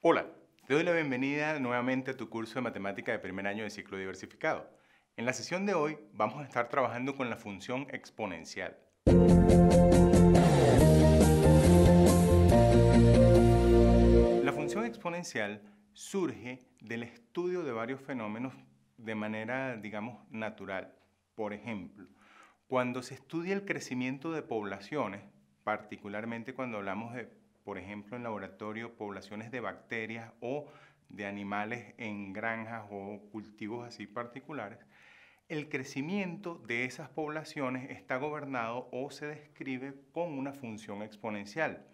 Hola, te doy la bienvenida nuevamente a tu curso de matemática de primer año de ciclo diversificado. En la sesión de hoy vamos a estar trabajando con la función exponencial. La función exponencial surge del estudio de varios fenómenos de manera, digamos, natural. Por ejemplo, cuando se estudia el crecimiento de poblaciones, particularmente cuando hablamos de por ejemplo, en laboratorio, poblaciones de bacterias o de animales en granjas o cultivos así particulares, el crecimiento de esas poblaciones está gobernado o se describe con una función exponencial.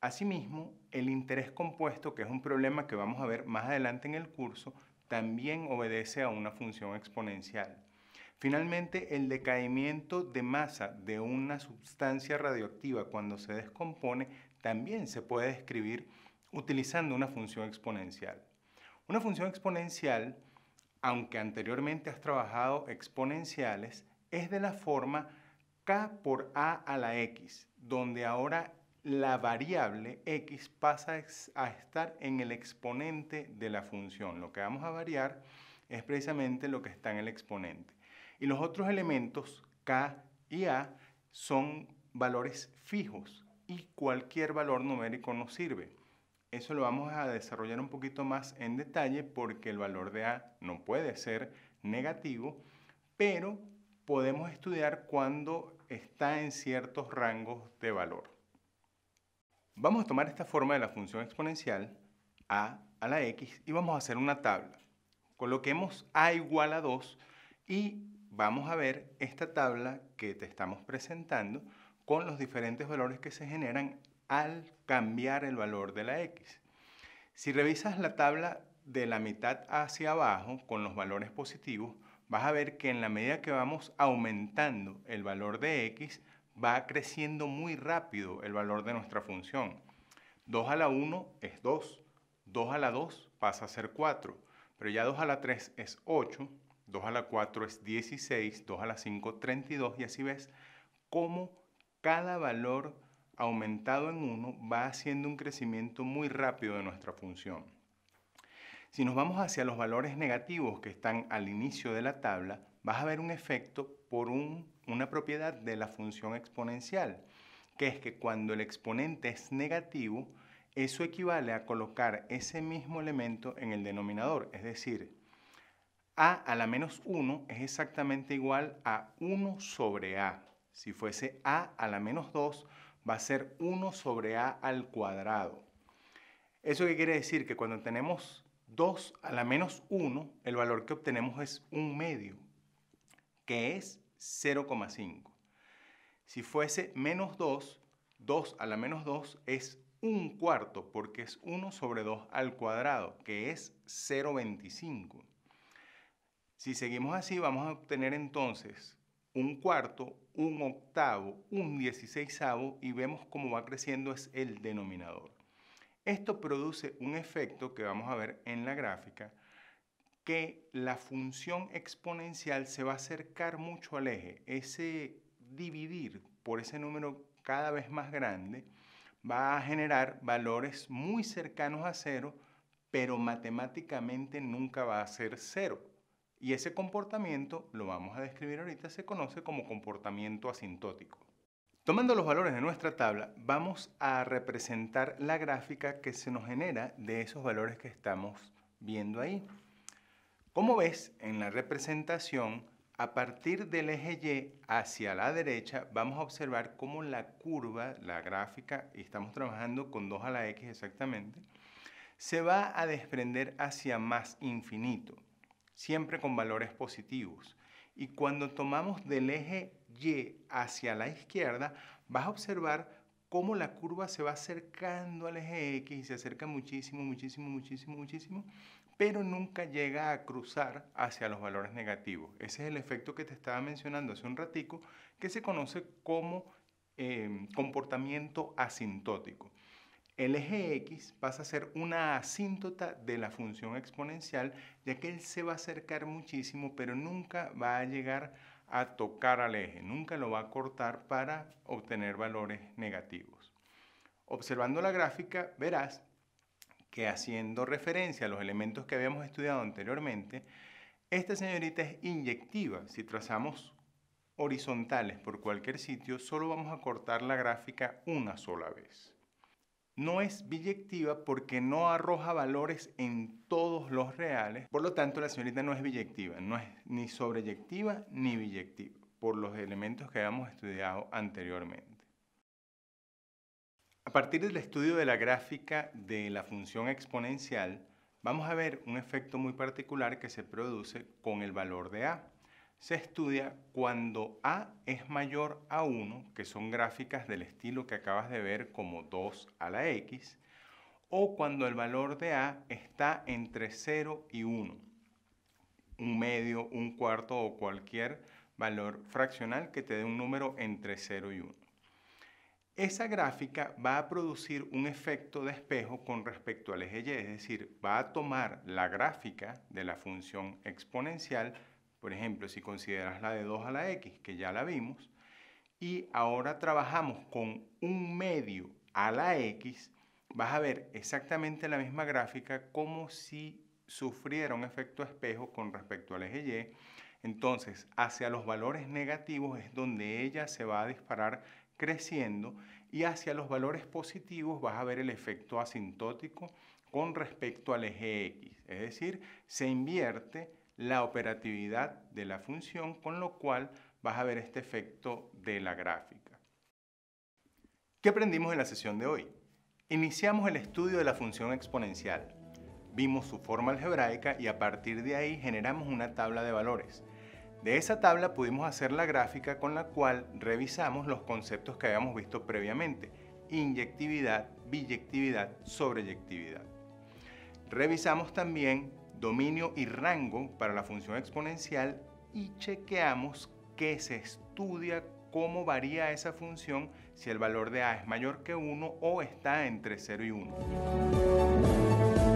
Asimismo, el interés compuesto, que es un problema que vamos a ver más adelante en el curso, también obedece a una función exponencial. Finalmente, el decaimiento de masa de una sustancia radioactiva cuando se descompone también se puede describir utilizando una función exponencial. Una función exponencial, aunque anteriormente has trabajado exponenciales, es de la forma k por a a la x, donde ahora la variable x pasa a estar en el exponente de la función. Lo que vamos a variar es precisamente lo que está en el exponente. Y los otros elementos, K y A, son valores fijos y cualquier valor numérico nos sirve. Eso lo vamos a desarrollar un poquito más en detalle porque el valor de A no puede ser negativo, pero podemos estudiar cuando está en ciertos rangos de valor. Vamos a tomar esta forma de la función exponencial a a la x y vamos a hacer una tabla. Coloquemos a igual a 2 y vamos a ver esta tabla que te estamos presentando con los diferentes valores que se generan al cambiar el valor de la x. Si revisas la tabla de la mitad hacia abajo con los valores positivos, vas a ver que en la medida que vamos aumentando el valor de x, va creciendo muy rápido el valor de nuestra función. 2 a la 1 es 2, 2 a la 2 pasa a ser 4, pero ya 2 a la 3 es 8, 2 a la 4 es 16, 2 a la 5 32 y así ves cómo cada valor aumentado en 1 va haciendo un crecimiento muy rápido de nuestra función. Si nos vamos hacia los valores negativos que están al inicio de la tabla, vas a ver un efecto por una propiedad de la función exponencial, que es que cuando el exponente es negativo, eso equivale a colocar ese mismo elemento en el denominador, es decir, a a la menos 1 es exactamente igual a 1 sobre A. Si fuese A a la menos 2, va a ser 1 sobre A al cuadrado. ¿Eso qué quiere decir? Que cuando tenemos 2 a la menos 1, el valor que obtenemos es 1 medio, que es 0,5. Si fuese menos 2, 2 a la menos 2 es 1 cuarto, porque es 1 sobre 2 al cuadrado, que es 0,25. Si seguimos así, vamos a obtener entonces un cuarto, un octavo, un dieciséisavo y vemos cómo va creciendo es el denominador. Esto produce un efecto que vamos a ver en la gráfica, que la función exponencial se va a acercar mucho al eje. Ese dividir por ese número cada vez más grande va a generar valores muy cercanos a cero, pero matemáticamente nunca va a ser cero. Y ese comportamiento, lo vamos a describir ahorita, se conoce como comportamiento asintótico. Tomando los valores de nuestra tabla, vamos a representar la gráfica que se nos genera de esos valores que estamos viendo ahí. Como ves, en la representación, a partir del eje Y hacia la derecha, vamos a observar cómo la curva, la gráfica, y estamos trabajando con 2 a la X exactamente, se va a desprender hacia más infinito siempre con valores positivos. Y cuando tomamos del eje Y hacia la izquierda, vas a observar cómo la curva se va acercando al eje X y se acerca muchísimo, muchísimo, muchísimo, muchísimo, pero nunca llega a cruzar hacia los valores negativos. Ese es el efecto que te estaba mencionando hace un ratico, que se conoce como eh, comportamiento asintótico. El eje X pasa a ser una asíntota de la función exponencial, ya que él se va a acercar muchísimo, pero nunca va a llegar a tocar al eje, nunca lo va a cortar para obtener valores negativos. Observando la gráfica, verás que haciendo referencia a los elementos que habíamos estudiado anteriormente, esta señorita es inyectiva. Si trazamos horizontales por cualquier sitio, solo vamos a cortar la gráfica una sola vez no es biyectiva porque no arroja valores en todos los reales. Por lo tanto, la señorita no es biyectiva, no es ni sobreyectiva ni biyectiva, por los elementos que habíamos estudiado anteriormente. A partir del estudio de la gráfica de la función exponencial, vamos a ver un efecto muy particular que se produce con el valor de A se estudia cuando A es mayor a 1, que son gráficas del estilo que acabas de ver como 2 a la X, o cuando el valor de A está entre 0 y 1, un medio, un cuarto o cualquier valor fraccional que te dé un número entre 0 y 1. Esa gráfica va a producir un efecto de espejo con respecto al eje y, es decir, va a tomar la gráfica de la función exponencial por ejemplo, si consideras la de 2 a la x, que ya la vimos, y ahora trabajamos con un medio a la x, vas a ver exactamente la misma gráfica como si sufriera un efecto espejo con respecto al eje y. Entonces, hacia los valores negativos es donde ella se va a disparar creciendo y hacia los valores positivos vas a ver el efecto asintótico con respecto al eje X. Es decir, se invierte la operatividad de la función, con lo cual vas a ver este efecto de la gráfica. ¿Qué aprendimos en la sesión de hoy? Iniciamos el estudio de la función exponencial. Vimos su forma algebraica y a partir de ahí generamos una tabla de valores. De esa tabla pudimos hacer la gráfica con la cual revisamos los conceptos que habíamos visto previamente, inyectividad, biyectividad, sobreyectividad. Revisamos también dominio y rango para la función exponencial y chequeamos que se estudia cómo varía esa función si el valor de a es mayor que 1 o está entre 0 y 1.